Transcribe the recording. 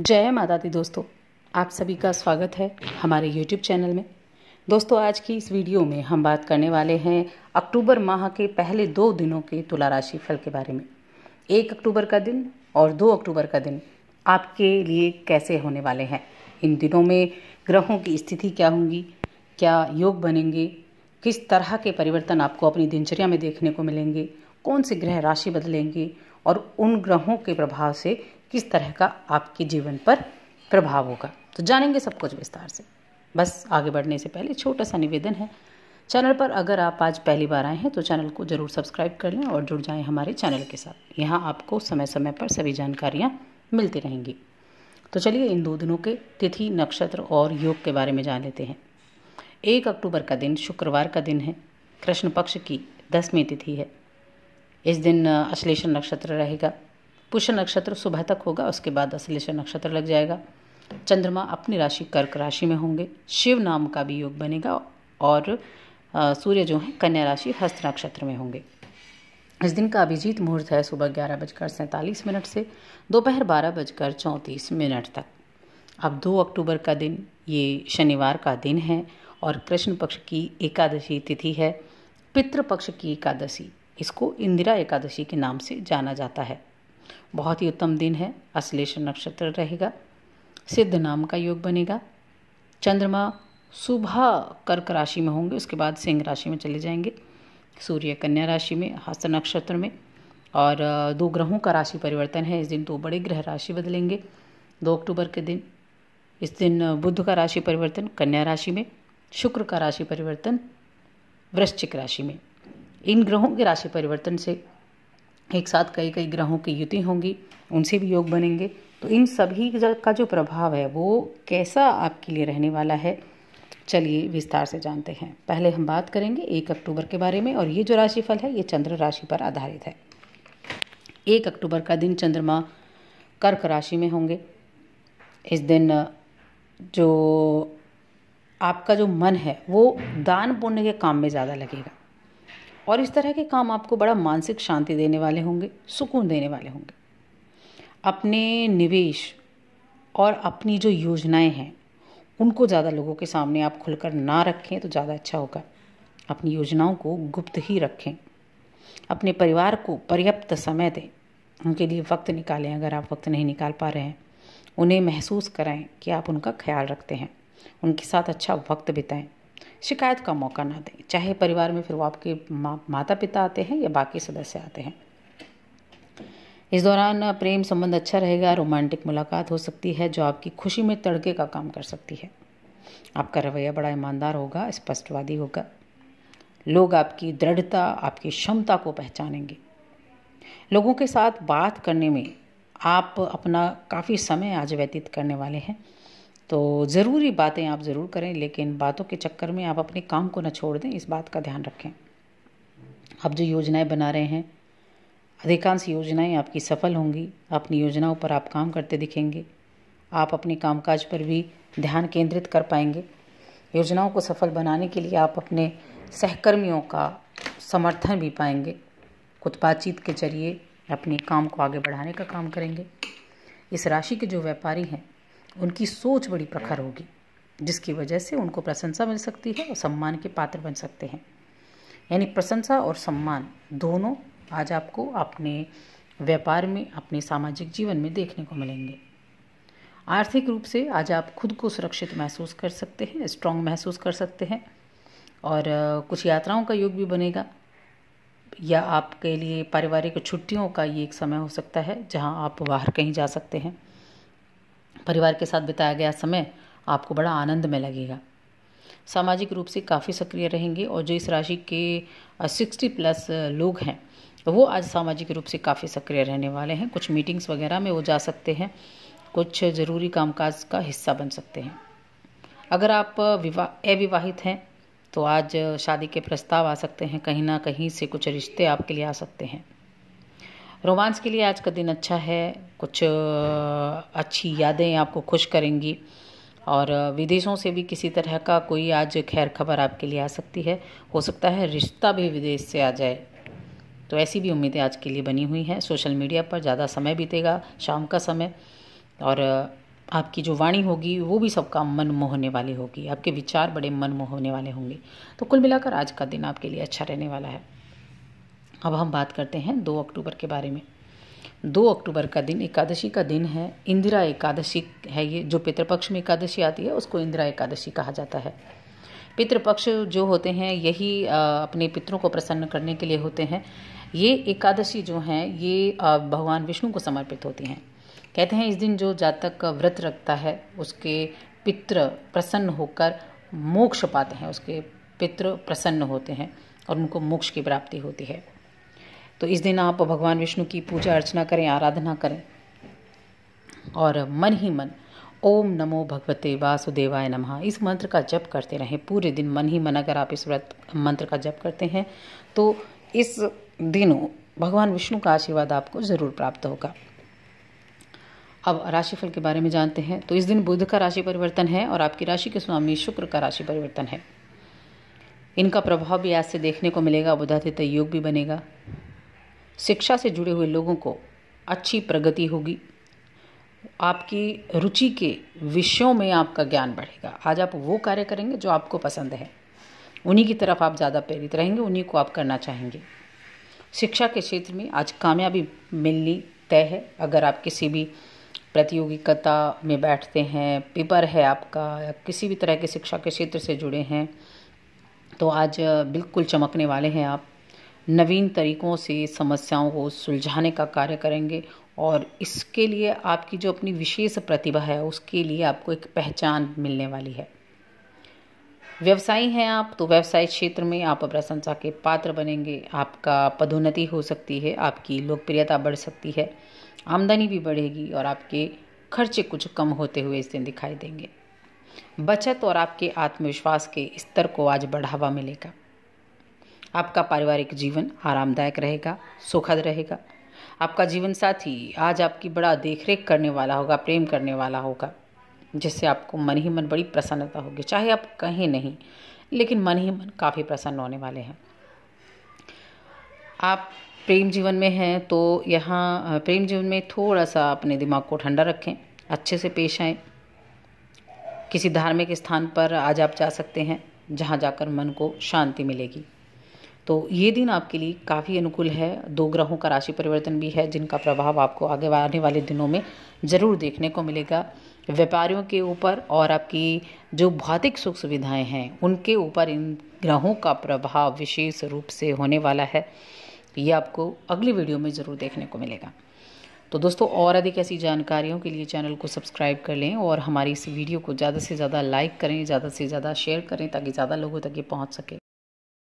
जय माता दी दोस्तों आप सभी का स्वागत है हमारे YouTube चैनल में दोस्तों आज की इस वीडियो में हम बात करने वाले हैं अक्टूबर माह के पहले दो दिनों के तुला राशि फल के बारे में एक अक्टूबर का दिन और दो अक्टूबर का दिन आपके लिए कैसे होने वाले हैं इन दिनों में ग्रहों की स्थिति क्या होंगी क्या योग बनेंगे किस तरह के परिवर्तन आपको अपनी दिनचर्या में देखने को मिलेंगे कौन से ग्रह राशि बदलेंगे और उन ग्रहों के प्रभाव से किस तरह का आपके जीवन पर प्रभाव होगा तो जानेंगे सब कुछ विस्तार से बस आगे बढ़ने से पहले छोटा सा निवेदन है चैनल पर अगर आप आज पहली बार आए हैं तो चैनल को ज़रूर सब्सक्राइब कर लें और जुड़ जाएं हमारे चैनल के साथ यहाँ आपको समय समय पर सभी जानकारियाँ मिलती रहेंगी तो चलिए इन दो दिनों के तिथि नक्षत्र और योग के बारे में जान लेते हैं एक अक्टूबर का दिन शुक्रवार का दिन है कृष्ण पक्ष की दसवीं तिथि है इस दिन अश्लेषण नक्षत्र रहेगा पुष्य नक्षत्र सुबह तक होगा उसके बाद अश्लेषा नक्षत्र लग जाएगा चंद्रमा अपनी राशि कर्क राशि में होंगे शिव नाम का भी योग बनेगा और सूर्य जो है कन्या राशि हस्त नक्षत्र में होंगे इस दिन का अभिजीत मुहूर्त है सुबह ग्यारह बजकर सैंतालीस मिनट से दोपहर बारह बजकर चौंतीस मिनट तक अब दो अक्टूबर का दिन ये शनिवार का दिन है और कृष्ण पक्ष की एकादशी तिथि है पितृ पक्ष की एकादशी इसको इंदिरा एकादशी के नाम से जाना जाता है बहुत ही उत्तम दिन है अश्लेष नक्षत्र रहेगा सिद्ध नाम का योग बनेगा चंद्रमा सुबह कर्क राशि में होंगे उसके बाद सिंह राशि में चले जाएंगे सूर्य कन्या राशि में हस्त नक्षत्र में और दो ग्रहों का राशि परिवर्तन है इस दिन दो बड़े ग्रह राशि बदलेंगे दो अक्टूबर के दिन इस दिन बुद्ध का राशि परिवर्तन कन्या राशि में शुक्र का राशि परिवर्तन वृश्चिक राशि में इन ग्रहों के राशि परिवर्तन से एक साथ कई कई ग्रहों की युति होंगी उनसे भी योग बनेंगे तो इन सभी का जो प्रभाव है वो कैसा आपके लिए रहने वाला है चलिए विस्तार से जानते हैं पहले हम बात करेंगे एक अक्टूबर के बारे में और ये जो राशिफल है ये चंद्र राशि पर आधारित है एक अक्टूबर का दिन चंद्रमा कर्क राशि में होंगे इस दिन जो आपका जो मन है वो दान पुण्य के काम में ज़्यादा लगेगा और इस तरह के काम आपको बड़ा मानसिक शांति देने वाले होंगे सुकून देने वाले होंगे अपने निवेश और अपनी जो योजनाएं हैं उनको ज़्यादा लोगों के सामने आप खुलकर ना रखें तो ज़्यादा अच्छा होगा अपनी योजनाओं को गुप्त ही रखें अपने परिवार को पर्याप्त समय दें उनके लिए वक्त निकालें अगर आप वक्त नहीं निकाल पा रहे हैं उन्हें महसूस कराएं कि आप उनका ख्याल रखते हैं उनके साथ अच्छा वक्त बिताएं शिकायत का मौका ना दें चाहे परिवार में फिर वो आपके मा, माता पिता आते हैं या बाकी सदस्य आते हैं इस दौरान प्रेम संबंध अच्छा रहेगा रोमांटिक मुलाकात हो सकती है जो आपकी खुशी में तड़के का काम कर सकती है आपका रवैया बड़ा ईमानदार होगा स्पष्टवादी होगा लोग आपकी दृढ़ता आपकी क्षमता को पहचानेंगे लोगों के साथ बात करने में आप अपना काफ़ी समय आज व्यतीत करने वाले हैं तो ज़रूरी बातें आप ज़रूर करें लेकिन बातों के चक्कर में आप अपने काम को न छोड़ दें इस बात का ध्यान रखें आप जो योजनाएं बना रहे हैं अधिकांश योजनाएं आपकी सफल होंगी अपनी योजनाओं पर आप काम करते दिखेंगे आप अपने कामकाज पर भी ध्यान केंद्रित कर पाएंगे योजनाओं को सफल बनाने के लिए आप अपने सहकर्मियों का समर्थन भी पाएंगे खुद बातचीत के जरिए अपने काम को आगे बढ़ाने का काम करेंगे इस राशि के जो व्यापारी हैं उनकी सोच बड़ी प्रखर होगी जिसकी वजह से उनको प्रशंसा मिल सकती है और सम्मान के पात्र बन सकते हैं यानी प्रशंसा और सम्मान दोनों आज आपको अपने व्यापार में अपने सामाजिक जीवन में देखने को मिलेंगे आर्थिक रूप से आज आप खुद को सुरक्षित महसूस कर सकते हैं स्ट्रांग महसूस कर सकते हैं और कुछ यात्राओं का योग भी बनेगा या आपके लिए पारिवारिक छुट्टियों का ये एक समय हो सकता है जहां आप बाहर कहीं जा सकते हैं परिवार के साथ बिताया गया समय आपको बड़ा आनंद में लगेगा सामाजिक रूप से काफ़ी सक्रिय रहेंगे और जो इस राशि के सिक्सटी प्लस लोग हैं वो आज सामाजिक रूप से काफ़ी सक्रिय रहने वाले हैं कुछ मीटिंग्स वगैरह में वो जा सकते हैं कुछ ज़रूरी कामकाज का हिस्सा बन सकते हैं अगर आप विवाह अविवाहित हैं तो आज शादी के प्रस्ताव आ सकते हैं कहीं ना कहीं से कुछ रिश्ते आपके लिए आ सकते हैं रोमांस के लिए आज का दिन अच्छा है कुछ अच्छी यादें आपको खुश करेंगी और विदेशों से भी किसी तरह का कोई आज खैर खबर आपके लिए आ सकती है हो सकता है रिश्ता भी विदेश से आ जाए तो ऐसी भी उम्मीदें आज के लिए बनी हुई हैं सोशल मीडिया पर ज़्यादा समय बीतेगा शाम का समय और आपकी जो वाणी होगी वो भी सबका मन मोहने वाली होगी आपके विचार बड़े मन मोहने वाले होंगे तो कुल मिलाकर आज का दिन आपके लिए अच्छा रहने वाला है अब हम बात करते हैं दो अक्टूबर के बारे में दो अक्टूबर का दिन एकादशी का दिन है इंदिरा एकादशी है ये जो पितृपक्ष में एकादशी आती है उसको इंदिरा एकादशी कहा जाता है पितृपक्ष जो होते हैं यही अपने पितरों को प्रसन्न करने के लिए होते हैं ये एकादशी जो हैं ये भगवान विष्णु को समर्पित होती हैं कहते हैं इस दिन जो जातक व्रत रखता है उसके पितृ प्रसन्न होकर मोक्ष पाते हैं उसके पितृ प्रसन्न होते हैं और उनको मोक्ष की प्राप्ति होती है तो इस दिन आप भगवान विष्णु की पूजा अर्चना करें आराधना करें और मन ही मन ओम नमो भगवते वासुदेवाय नमः इस मंत्र का जप करते रहें पूरे दिन मन ही मन अगर आप इस व्रत मंत्र का जप करते हैं तो इस दिन भगवान विष्णु का आशीर्वाद आपको ज़रूर प्राप्त होगा अब राशिफल के बारे में जानते हैं तो इस दिन बुध का राशि परिवर्तन है और आपकी राशि के स्वामी शुक्र का राशि परिवर्तन है इनका प्रभाव भी आज से देखने को मिलेगा बुधातिथ्य योग भी बनेगा शिक्षा से जुड़े हुए लोगों को अच्छी प्रगति होगी आपकी रुचि के विषयों में आपका ज्ञान बढ़ेगा आज आप वो कार्य करेंगे जो आपको पसंद है उन्हीं की तरफ आप ज़्यादा प्रेरित रहेंगे उन्हीं को आप करना चाहेंगे शिक्षा के क्षेत्र में आज कामयाबी मिलनी तय है अगर आप किसी भी प्रतियोगिता में बैठते हैं पेपर है आपका या किसी भी तरह के शिक्षा के क्षेत्र से जुड़े हैं तो आज बिल्कुल चमकने वाले हैं आप नवीन तरीक़ों से समस्याओं को सुलझाने का कार्य करेंगे और इसके लिए आपकी जो अपनी विशेष प्रतिभा है उसके लिए आपको एक पहचान मिलने वाली है व्यवसायी हैं आप तो व्यवसाय क्षेत्र में आप प्रशंसा के पात्र बनेंगे आपका पदोन्नति हो सकती है आपकी लोकप्रियता बढ़ सकती है आमदनी भी बढ़ेगी और आपके खर्चे कुछ कम होते हुए इस दिन दिखाई देंगे बचत और आपके आत्मविश्वास के स्तर को आज बढ़ावा मिलेगा आपका पारिवारिक जीवन आरामदायक रहेगा सुखद रहेगा आपका जीवन साथी आज आपकी बड़ा देखरेख करने वाला होगा प्रेम करने वाला होगा जिससे आपको मन ही मन बड़ी प्रसन्नता होगी चाहे आप कहें नहीं लेकिन मन ही मन काफ़ी प्रसन्न होने वाले हैं आप प्रेम जीवन में हैं तो यहाँ प्रेम जीवन में थोड़ा सा अपने दिमाग को ठंडा रखें अच्छे से पेश आए किसी धार्मिक स्थान पर आज आप जा सकते हैं जहाँ जाकर मन को शांति मिलेगी तो ये दिन आपके लिए काफ़ी अनुकूल है दो ग्रहों का राशि परिवर्तन भी है जिनका प्रभाव आपको आगे आने वाले दिनों में ज़रूर देखने को मिलेगा व्यापारियों के ऊपर और आपकी जो भौतिक सुख सुविधाएं हैं उनके ऊपर इन ग्रहों का प्रभाव विशेष रूप से होने वाला है ये आपको अगली वीडियो में ज़रूर देखने को मिलेगा तो दोस्तों और अधिक ऐसी जानकारियों के लिए चैनल को सब्सक्राइब कर लें और हमारी इस वीडियो को ज़्यादा से ज़्यादा लाइक करें ज़्यादा से ज़्यादा शेयर करें ताकि ज़्यादा लोगों तक ये पहुँच सके